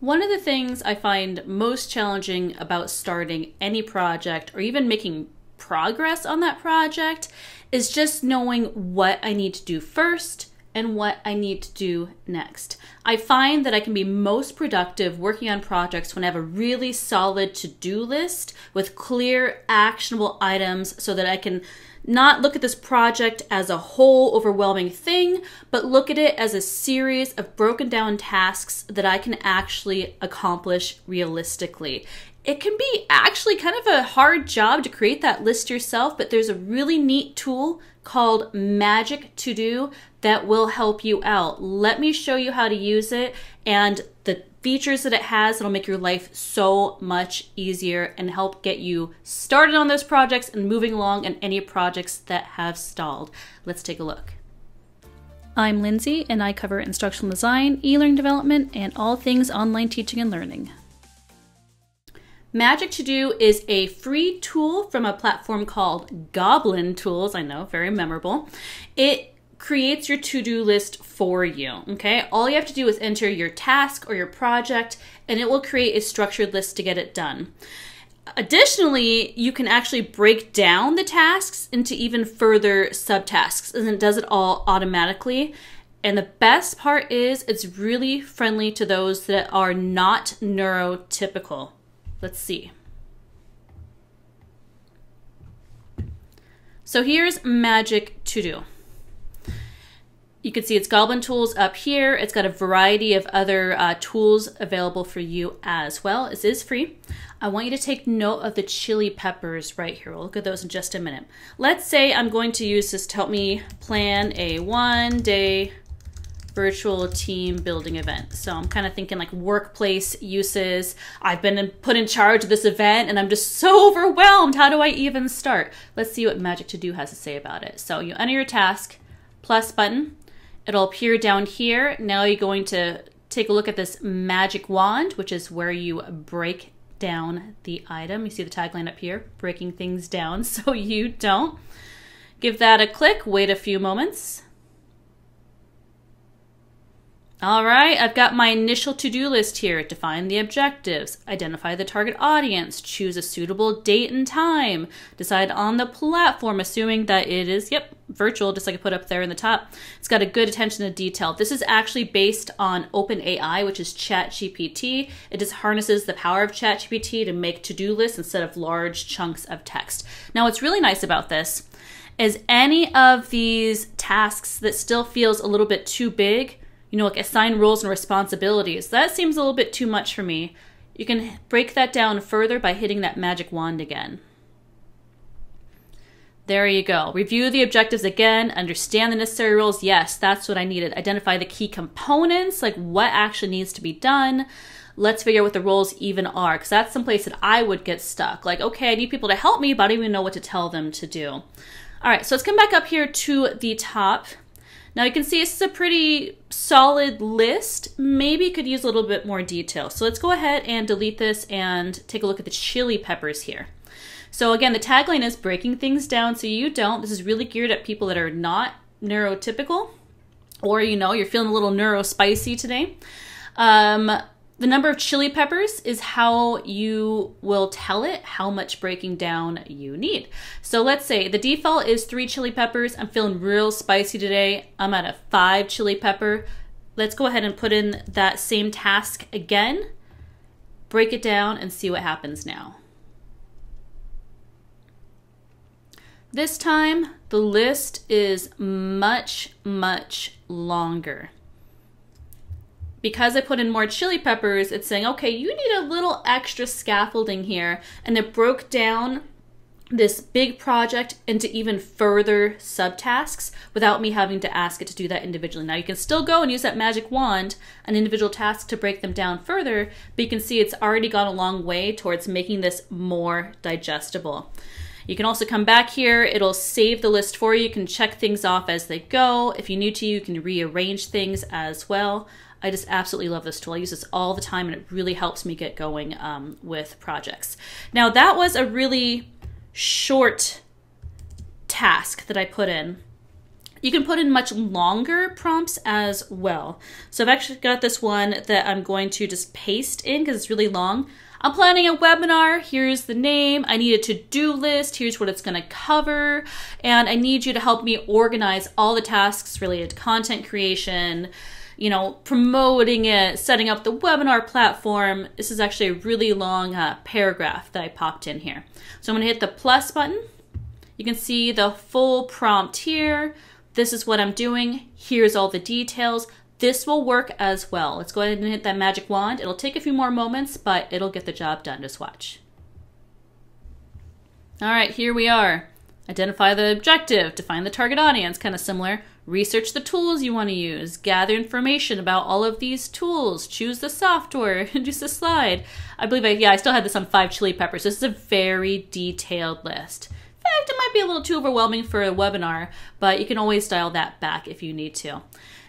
One of the things I find most challenging about starting any project or even making progress on that project is just knowing what I need to do first, and what I need to do next. I find that I can be most productive working on projects when I have a really solid to do list with clear, actionable items so that I can not look at this project as a whole overwhelming thing, but look at it as a series of broken down tasks that I can actually accomplish realistically it can be actually kind of a hard job to create that list yourself, but there's a really neat tool called Magic To Do that will help you out. Let me show you how to use it and the features that it has that'll make your life so much easier and help get you started on those projects and moving along and any projects that have stalled. Let's take a look. I'm Lindsay and I cover instructional design, e-learning development, and all things online teaching and learning. Magic To Do is a free tool from a platform called Goblin Tools. I know, very memorable. It creates your to do list for you. Okay, all you have to do is enter your task or your project, and it will create a structured list to get it done. Additionally, you can actually break down the tasks into even further subtasks, and it does it all automatically. And the best part is it's really friendly to those that are not neurotypical. Let's see. So here's magic to do. You can see it's Goblin Tools up here. It's got a variety of other uh, tools available for you as well. This is free. I want you to take note of the chili peppers right here. We'll look at those in just a minute. Let's say I'm going to use this to help me plan a one day virtual team building event. So I'm kind of thinking like workplace uses. I've been put in charge of this event and I'm just so overwhelmed. How do I even start? Let's see what Magic To Do has to say about it. So you enter your task, plus button. It'll appear down here. Now you're going to take a look at this magic wand, which is where you break down the item. You see the tagline up here, breaking things down so you don't. Give that a click, wait a few moments. All right, I've got my initial to do list here define the objectives, identify the target audience, choose a suitable date and time, decide on the platform, assuming that it is, yep, virtual, just like I put up there in the top. It's got a good attention to detail. This is actually based on OpenAI, which is ChatGPT. It just harnesses the power of ChatGPT to make to do lists instead of large chunks of text. Now, what's really nice about this is any of these tasks that still feels a little bit too big you know, like assign roles and responsibilities. That seems a little bit too much for me. You can break that down further by hitting that magic wand again. There you go. Review the objectives again, understand the necessary rules. Yes, that's what I needed. Identify the key components, like what actually needs to be done. Let's figure out what the roles even are, because that's some place that I would get stuck. Like, okay, I need people to help me, but I don't even know what to tell them to do. All right, so let's come back up here to the top now you can see this is a pretty solid list. Maybe could use a little bit more detail. So let's go ahead and delete this and take a look at the chili peppers here. So again, the tagline is breaking things down so you don't. This is really geared at people that are not neurotypical or you know, you're feeling a little neuro spicy today. Um, the number of chili peppers is how you will tell it how much breaking down you need. So let's say the default is three chili peppers. I'm feeling real spicy today. I'm at a five chili pepper. Let's go ahead and put in that same task again, break it down and see what happens now. This time, the list is much, much longer because I put in more chili peppers, it's saying, okay, you need a little extra scaffolding here. And it broke down this big project into even further subtasks without me having to ask it to do that individually. Now you can still go and use that magic wand an individual task to break them down further, but you can see it's already gone a long way towards making this more digestible. You can also come back here. It'll save the list for you. You can check things off as they go. If you're new to you, you can rearrange things as well. I just absolutely love this tool. I use this all the time and it really helps me get going um, with projects. Now that was a really short task that I put in. You can put in much longer prompts as well. So I've actually got this one that I'm going to just paste in because it's really long. I'm planning a webinar. Here's the name. I need a to do list. Here's what it's going to cover. And I need you to help me organize all the tasks related to content creation, you know, promoting it, setting up the webinar platform. This is actually a really long uh, paragraph that I popped in here. So I'm going to hit the plus button. You can see the full prompt here. This is what I'm doing. Here's all the details. This will work as well. Let's go ahead and hit that magic wand. It'll take a few more moments, but it'll get the job done. Just watch. All right, here we are. Identify the objective, define the target audience, kind of similar. Research the tools you want to use, gather information about all of these tools, choose the software, choose the slide. I believe I, yeah, I still had this on five chili peppers. This is a very detailed list. In fact, it might be a little too overwhelming for a webinar, but you can always dial that back if you need to.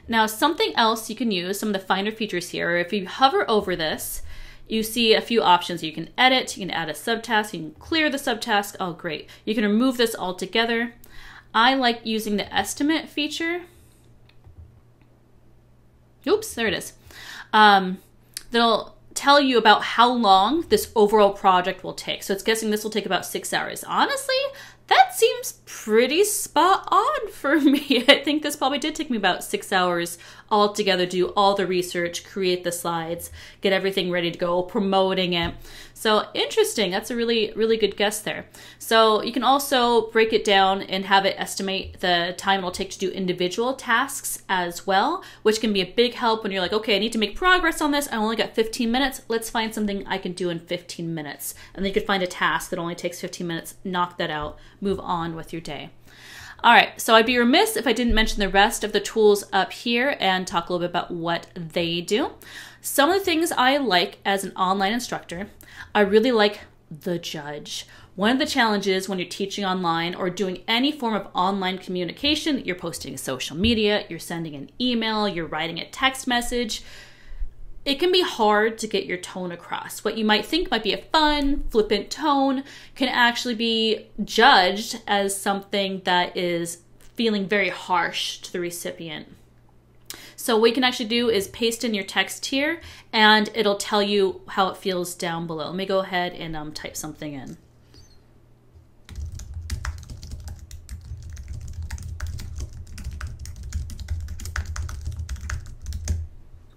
Now, something else you can use, some of the finer features here, if you hover over this, you see a few options. You can edit, you can add a subtask, you can clear the subtask. Oh, great. You can remove this altogether. I like using the estimate feature. Oops, there it is. Um, that'll tell you about how long this overall project will take. So it's guessing this will take about six hours. Honestly, that seems pretty spot on for me. I think this probably did take me about six hours all together, do all the research, create the slides, get everything ready to go, promoting it. So interesting. That's a really, really good guess there. So you can also break it down and have it estimate the time it'll take to do individual tasks as well, which can be a big help when you're like, okay, I need to make progress on this. I only got 15 minutes. Let's find something I can do in 15 minutes. And then you could find a task that only takes 15 minutes, knock that out, move on with your day. All right, so I'd be remiss if I didn't mention the rest of the tools up here and talk a little bit about what they do. Some of the things I like as an online instructor, I really like the judge. One of the challenges when you're teaching online or doing any form of online communication, you're posting social media, you're sending an email, you're writing a text message, it can be hard to get your tone across. What you might think might be a fun, flippant tone can actually be judged as something that is feeling very harsh to the recipient. So what you can actually do is paste in your text here and it'll tell you how it feels down below. Let me go ahead and um, type something in.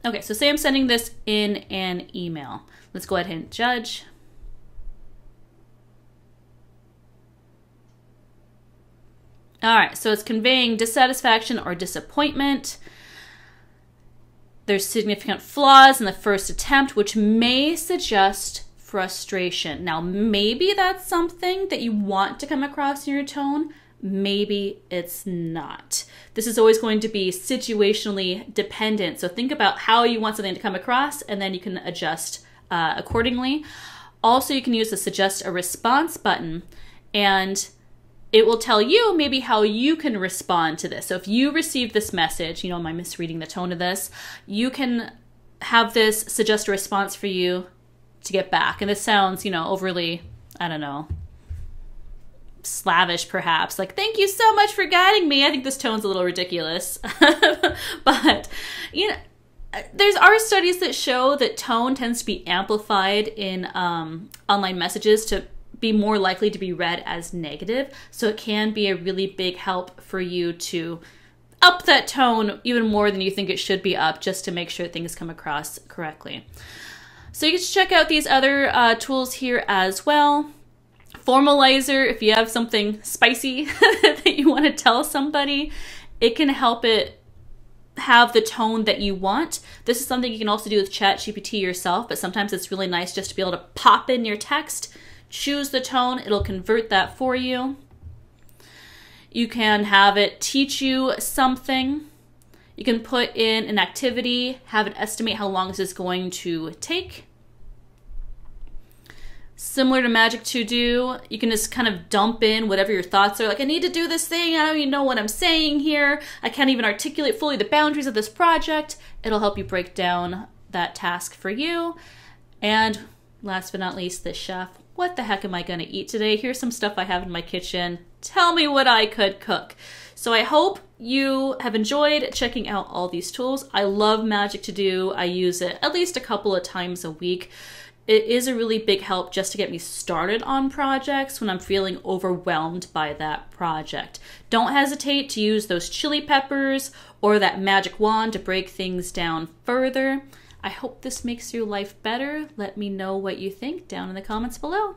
Okay, so say I'm sending this in an email. Let's go ahead and judge. All right, so it's conveying dissatisfaction or disappointment. There's significant flaws in the first attempt, which may suggest frustration. Now, maybe that's something that you want to come across in your tone, maybe it's not. This is always going to be situationally dependent. So think about how you want something to come across and then you can adjust uh, accordingly. Also, you can use the suggest a response button and it will tell you maybe how you can respond to this. So if you receive this message, you know, am I misreading the tone of this? You can have this suggest a response for you to get back. And this sounds, you know, overly, I don't know, slavish perhaps like thank you so much for guiding me i think this tone's a little ridiculous but you know there's are studies that show that tone tends to be amplified in um, online messages to be more likely to be read as negative so it can be a really big help for you to up that tone even more than you think it should be up just to make sure things come across correctly so you can check out these other uh, tools here as well formalizer, if you have something spicy that you want to tell somebody, it can help it have the tone that you want. This is something you can also do with ChatGPT yourself, but sometimes it's really nice just to be able to pop in your text, choose the tone, it'll convert that for you. You can have it teach you something. You can put in an activity, have it estimate how long this is going to take similar to Magic To Do, you can just kind of dump in whatever your thoughts are. Like, I need to do this thing. I don't even know what I'm saying here. I can't even articulate fully the boundaries of this project. It'll help you break down that task for you. And last but not least, the chef. What the heck am I going to eat today? Here's some stuff I have in my kitchen. Tell me what I could cook. So I hope you have enjoyed checking out all these tools. I love Magic To Do. I use it at least a couple of times a week it is a really big help just to get me started on projects when I'm feeling overwhelmed by that project. Don't hesitate to use those chili peppers or that magic wand to break things down further. I hope this makes your life better. Let me know what you think down in the comments below.